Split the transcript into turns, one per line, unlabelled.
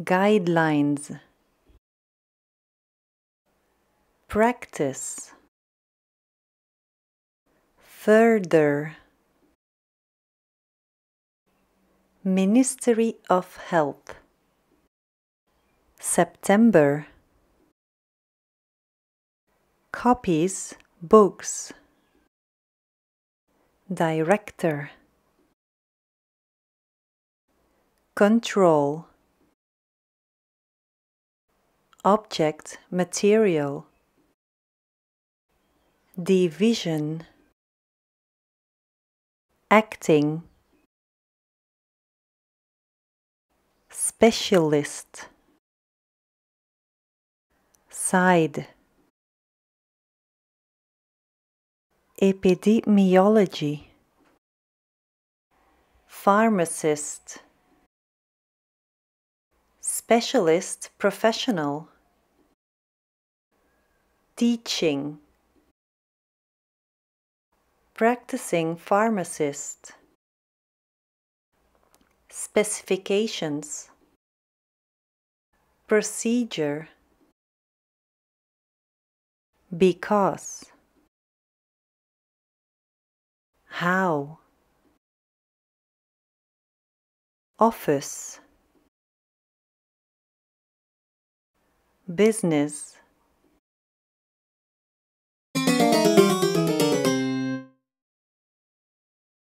guidelines practice further Ministry of Health September Copies, books Director Control object, material. Division. Acting.
Specialist. Side. Epidemiology.
Pharmacist. Specialist
professional teaching,
practicing pharmacist, specifications, procedure, because,
how, office, business